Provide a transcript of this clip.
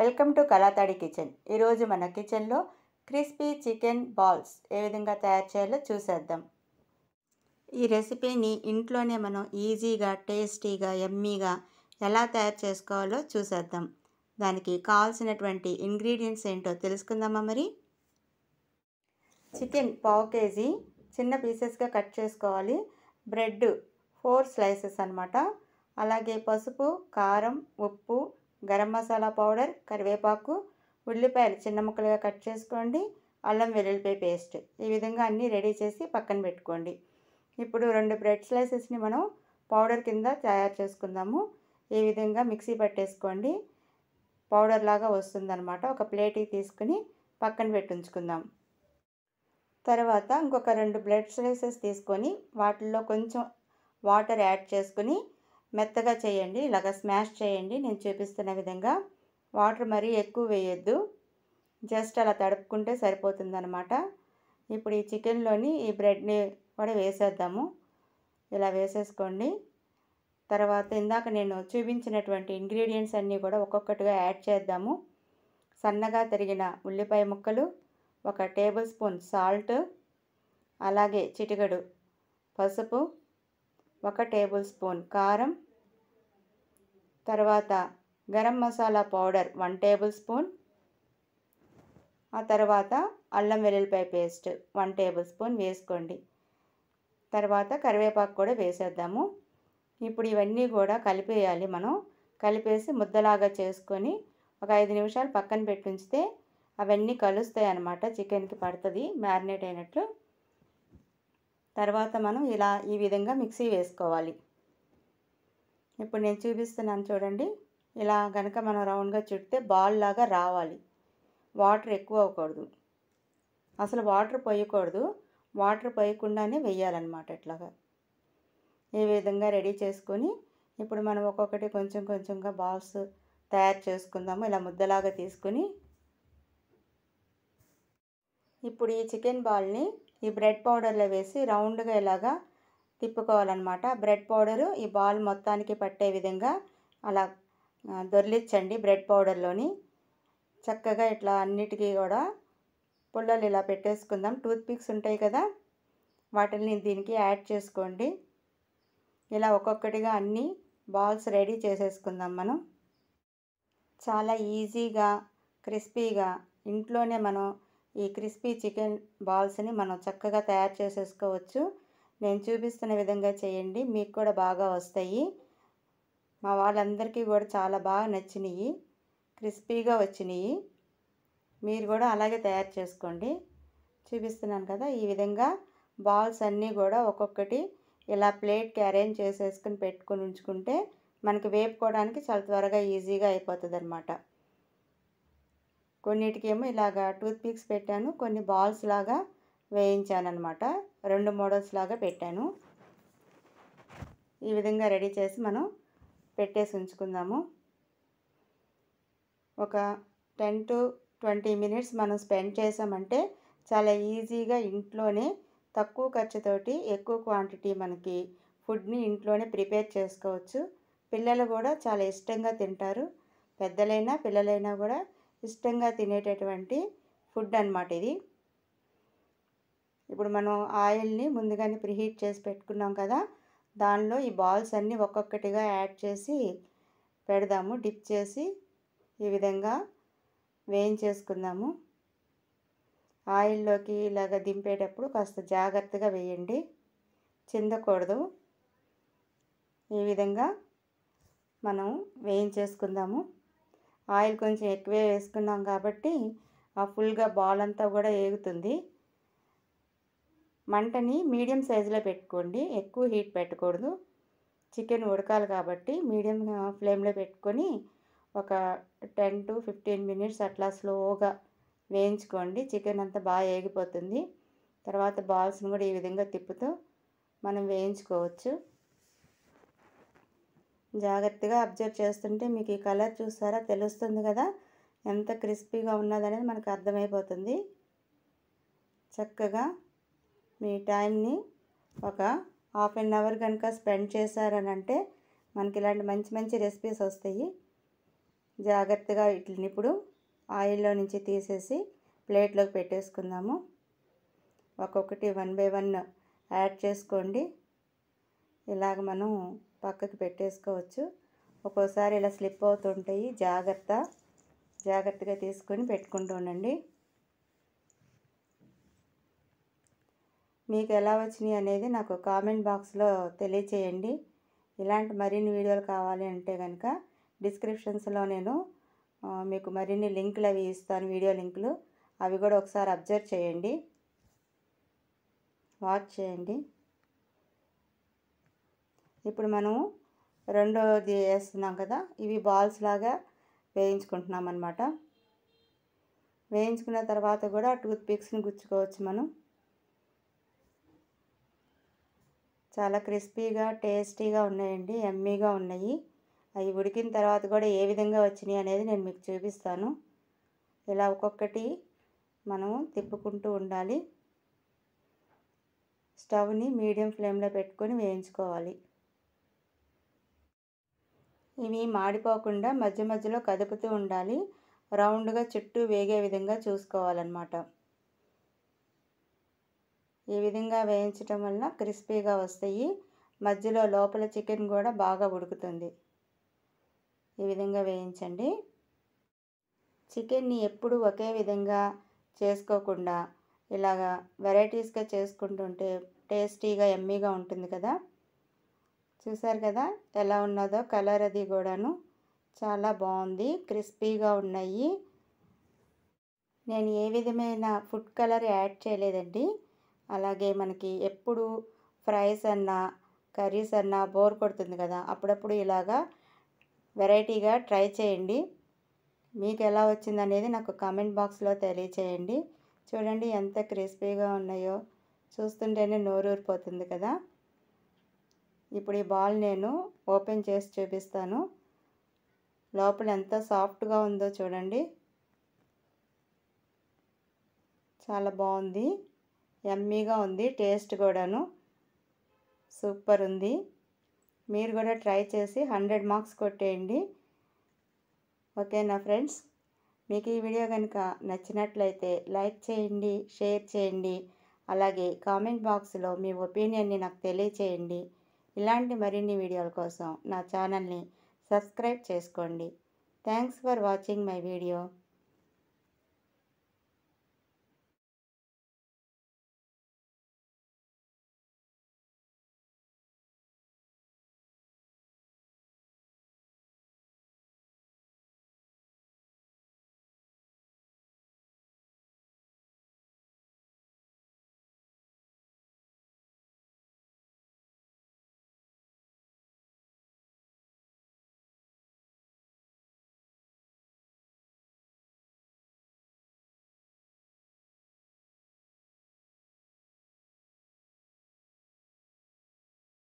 welcome to కళాతాడి kitchen ఈరోజు మన కిచెన్లో క్రిస్పీ చికెన్ బాల్స్ ఏ విధంగా తయారు చేయాలో చూసేద్దాం ఈ రెసిపీని ఇంట్లోనే మనం ఈజీగా టేస్టీగా ఎమ్మీగా ఎలా తయారు చేసుకోవాలో చూసేద్దాం దానికి కావాల్సినటువంటి ఇంగ్రీడియంట్స్ ఏంటో తెలుసుకుందామా మరి చికెన్ పావు కేజీ చిన్న పీసెస్గా కట్ చేసుకోవాలి బ్రెడ్ ఫోర్ స్లైసెస్ అనమాట అలాగే పసుపు కారం ఉప్పు గరం మసాలా పౌడర్ కరివేపాకు ఉల్లిపాయలు చిన్న ముక్కలుగా కట్ చేసుకోండి అల్లం వెల్లుల్లిపాయ పేస్ట్ ఈ విధంగా అన్నీ రెడీ చేసి పక్కన పెట్టుకోండి ఇప్పుడు రెండు బ్రెడ్ స్లైసెస్ని మనం పౌడర్ కింద తయారు చేసుకుందాము ఈ విధంగా మిక్సీ పట్టేసుకోండి పౌడర్ లాగా వస్తుందనమాట ఒక ప్లేట్కి తీసుకుని పక్కన పెట్టుంచుకుందాం తర్వాత ఇంకొక రెండు బ్రెడ్ స్లైసెస్ తీసుకొని వాటిల్లో కొంచెం వాటర్ యాడ్ చేసుకుని మెత్తగా చేయండి ఇలాగ స్మాష్ చేయండి నేను చూపిస్తున్న విధంగా వాటర్ మరీ ఎక్కువ వేయొద్దు జస్ట్ అలా తడుపుకుంటే సరిపోతుందనమాట ఇప్పుడు ఈ చికెన్లోని ఈ బ్రెడ్ని కూడా వేసేద్దాము ఇలా వేసేసుకోండి తర్వాత ఇందాక నేను చూపించినటువంటి ఇంగ్రీడియంట్స్ అన్నీ కూడా ఒక్కొక్కటిగా యాడ్ చేద్దాము సన్నగా తరిగిన ఉల్లిపాయ ముక్కలు ఒక టేబుల్ స్పూన్ సాల్ట్ అలాగే చిటికడు పసుపు ఒక టేబుల్ స్పూన్ కారం తర్వాత garam masala powder one tablespoon ఆ తర్వాత అల్లం వెల్లుల్లిపాయ పేస్ట్ వన్ టేబుల్ స్పూన్ వేసుకోండి తర్వాత కరివేపాకు కూడా వేసేద్దాము ఇప్పుడు ఇవన్నీ కూడా కలిపేయాలి మనం కలిపేసి ముద్దలాగా చేసుకొని ఒక ఐదు నిమిషాలు పక్కన పెట్టి ఉంచితే అవన్నీ కలుస్తాయి అన్నమాట చికెన్కి పడుతుంది మ్యారినేట్ అయినట్లు తర్వాత మనం ఇలా ఈ విధంగా మిక్సీ వేసుకోవాలి ఇప్పుడు నేను చూపిస్తున్నాను చూడండి ఇలా కనుక మనం రౌండ్గా చుట్టితే బాల్ లాగా రావాలి వాటర్ ఎక్కువ అవ్వకూడదు అసలు వాటర్ పోయకూడదు వాటర్ పోయకుండానే వేయాలన్నమాట ఇట్లాగా ఈ విధంగా రెడీ చేసుకొని ఇప్పుడు మనం ఒక్కొక్కటి కొంచెం కొంచెంగా బాల్స్ తయారు చేసుకుందాము ఇలా ముద్దలాగా తీసుకుని ఇప్పుడు ఈ చికెన్ బాల్ని ఈ బ్రెడ్ పౌడర్లో వేసి రౌండ్గా ఇలాగా తిప్పుకోవాలన్నమాట బ్రెడ్ పౌడరు ఈ బాల్ మొత్తానికి పట్టే విధంగా అలా దొర్లిచ్చండి బ్రెడ్ పౌడర్లోని చక్కగా ఇట్లా అన్నిటికీ కూడా పుల్లలు ఇలా పెట్టేసుకుందాం టూత్ పిక్స్ ఉంటాయి కదా వాటిని దీనికి యాడ్ చేసుకోండి ఇలా ఒక్కొక్కటిగా అన్నీ బాల్స్ రెడీ చేసేసుకుందాం మనం చాలా ఈజీగా క్రిస్పీగా ఇంట్లోనే మనం ఈ క్రిస్పీ చికెన్ బాల్స్ని మనం చక్కగా తయారు చేసేసుకోవచ్చు నేను చూపిస్తున్న విధంగా చేయండి మీకు కూడా బాగా వస్తాయి మా వాళ్ళందరికీ కూడా చాలా బాగా నచ్చినాయి క్రిస్పీగా వచ్చినాయి మీరు కూడా అలాగే తయారు చేసుకోండి చూపిస్తున్నాను కదా ఈ విధంగా బాల్స్ అన్నీ కూడా ఒక్కొక్కటి ఇలా ప్లేట్కి అరేంజ్ చేసేసుకుని పెట్టుకుని ఉంచుకుంటే మనకి వేపుకోవడానికి చాలా త్వరగా ఈజీగా అయిపోతుంది అన్నమాట ఏమో ఇలాగా టూత్ పిక్స్ పెట్టాను కొన్ని బాల్స్ లాగా వేయించాను అనమాట రెండు మోడల్స్ లాగా పెట్టాను ఈ విధంగా రెడీ చేసి మనం పెట్టేసి ఉంచుకుందాము ఒక టెన్ టు ట్వంటీ మినిట్స్ మనం స్పెండ్ చేసామంటే చాలా ఈజీగా ఇంట్లోనే తక్కువ ఖర్చుతోటి ఎక్కువ క్వాంటిటీ మనకి ఫుడ్ని ఇంట్లోనే ప్రిపేర్ చేసుకోవచ్చు పిల్లలు కూడా చాలా ఇష్టంగా తింటారు పెద్దలైనా పిల్లలైనా కూడా ఇష్టంగా తినేటటువంటి ఫుడ్ అనమాట ఇది ఇప్పుడు మనం ఆయిల్ని ముందుగానే ప్రిహీట్ చేసి పెట్టుకున్నాం కదా దానిలో ఈ బాల్స్ అన్నీ ఒక్కొక్కటిగా యాడ్ చేసి పెడదాము డిప్ చేసి ఈ విధంగా వేయించేసుకుందాము ఆయిల్లోకి ఇలాగ దింపేటప్పుడు కాస్త జాగ్రత్తగా వేయండి చిందకూడదు ఈ విధంగా మనం వేయించేసుకుందాము ఆయిల్ కొంచెం ఎక్కువే వేసుకున్నాం కాబట్టి ఆ ఫుల్గా బాల్ అంతా కూడా ఏగుతుంది మంటని మీడియం సైజులో పెట్టుకోండి ఎక్కువ హీట్ పెట్టకూడదు చికెన్ ఉడకాలి కాబట్టి మీడియం ఫ్లేమ్లో పెట్టుకొని ఒక టెన్ టు ఫిఫ్టీన్ మినిట్స్ అట్లా స్లోగా వేయించుకోండి చికెన్ అంతా బాగా ఏగిపోతుంది తర్వాత బాల్స్ని కూడా ఈ విధంగా తిప్పుతూ మనం వేయించుకోవచ్చు జాగ్రత్తగా అబ్జర్వ్ చేస్తుంటే మీకు ఈ కలర్ చూసారా తెలుస్తుంది కదా ఎంత క్రిస్పీగా ఉన్నదనేది మనకు అర్థమైపోతుంది చక్కగా మీ టైంని ఒక హాఫ్ అన్ అవర్ కనుక స్పెండ్ చేశారనంటే మనకి ఇలాంటి మంచి మంచి రెసిపీస్ వస్తాయి జాగ్రత్తగా వీటిని ఇప్పుడు ఆయిల్లో నుంచి తీసేసి ప్లేట్లోకి పెట్టేసుకుందాము ఒక్కొక్కటి వన్ బై వన్ యాడ్ చేసుకోండి ఇలాగ మనం పక్కకి పెట్టేసుకోవచ్చు ఒక్కోసారి ఇలా స్లిప్ అవుతుంటాయి జాగ్రత్త జాగ్రత్తగా తీసుకొని పెట్టుకుంటూ ఉండండి మీకు ఎలా వచ్చినాయి అనేది నాకు కామెంట్ బాక్స్లో తెలియచేయండి ఇలాంటి మరిన్ని వీడియోలు కావాలి అంటే కనుక డిస్క్రిప్షన్స్లో నేను మీకు మరిన్ని లింకులు అవి ఇస్తాను వీడియో లింకులు అవి కూడా ఒకసారి అబ్జర్వ్ చేయండి వాచ్ చేయండి ఇప్పుడు మనం రెండోది వేస్తున్నాం కదా ఇవి బాల్స్ లాగా వేయించుకుంటున్నాం అనమాట వేయించుకున్న తర్వాత కూడా టూత్ పిక్స్ని గుచ్చుకోవచ్చు మనం చాలా క్రిస్పీగా టేస్టీగా ఉన్నాయండి ఎమ్మీగా ఉన్నాయి అవి ఉడికిన తర్వాత కూడా ఏ విధంగా వచ్చినాయి అనేది నేను మీకు చూపిస్తాను ఇలా ఒక్కొక్కటి మనం తిప్పుకుంటూ ఉండాలి స్టవ్ని మీడియం ఫ్లేమ్లో పెట్టుకొని వేయించుకోవాలి ఇవి మాడిపోకుండా మధ్య మధ్యలో కదుపుతూ ఉండాలి రౌండ్గా చుట్టూ వేగే విధంగా చూసుకోవాలన్నమాట ఈ విధంగా వేయించటం వల్ల క్రిస్పీగా వస్తాయి మధ్యలో లోపల చికెన్ కూడా బాగా ఉడుకుతుంది ఈ విధంగా వేయించండి చికెన్ని ఎప్పుడు ఒకే విధంగా చేసుకోకుండా ఇలాగా వెరైటీస్గా చేసుకుంటుంటే టేస్టీగా ఎమ్మీగా ఉంటుంది కదా చూసారు కదా ఎలా ఉన్నదో కలర్ అది కూడాను చాలా బాగుంది క్రిస్పీగా ఉన్నాయి నేను ఏ విధమైన ఫుడ్ కలర్ యాడ్ చేయలేదండి అలాగే మనకి ఎప్పుడు ఫ్రైస్ అన్నా కర్రీస్ అన్నా బోర్ కొడుతుంది కదా అప్పుడప్పుడు ఇలాగా వెరైటీగా ట్రై చేయండి మీకు ఎలా వచ్చిందనేది నాకు కామెంట్ బాక్స్లో తెలియచేయండి చూడండి ఎంత క్రిస్పీగా ఉన్నాయో చూస్తుంటేనే నోరూరిపోతుంది కదా ఇప్పుడు ఈ బాల్ నేను ఓపెన్ చేసి చూపిస్తాను లోపల ఎంత సాఫ్ట్గా ఉందో చూడండి చాలా బాగుంది ఎమ్మీగా ఉంది టేస్ట్ కూడాను సూపర్ ఉంది మీరు కూడా ట్రై చేసి హండ్రెడ్ మార్క్స్ కొట్టేయండి ఓకేనా ఫ్రెండ్స్ మీకు ఈ వీడియో కనుక నచ్చినట్లయితే లైక్ చేయండి షేర్ చేయండి అలాగే కామెంట్ బాక్స్లో మీ ఒపీనియన్ని నాకు తెలియచేయండి ఇలాంటి మరిన్ని వీడియోల కోసం నా ఛానల్ని సబ్స్క్రైబ్ చేసుకోండి thanks for watching my video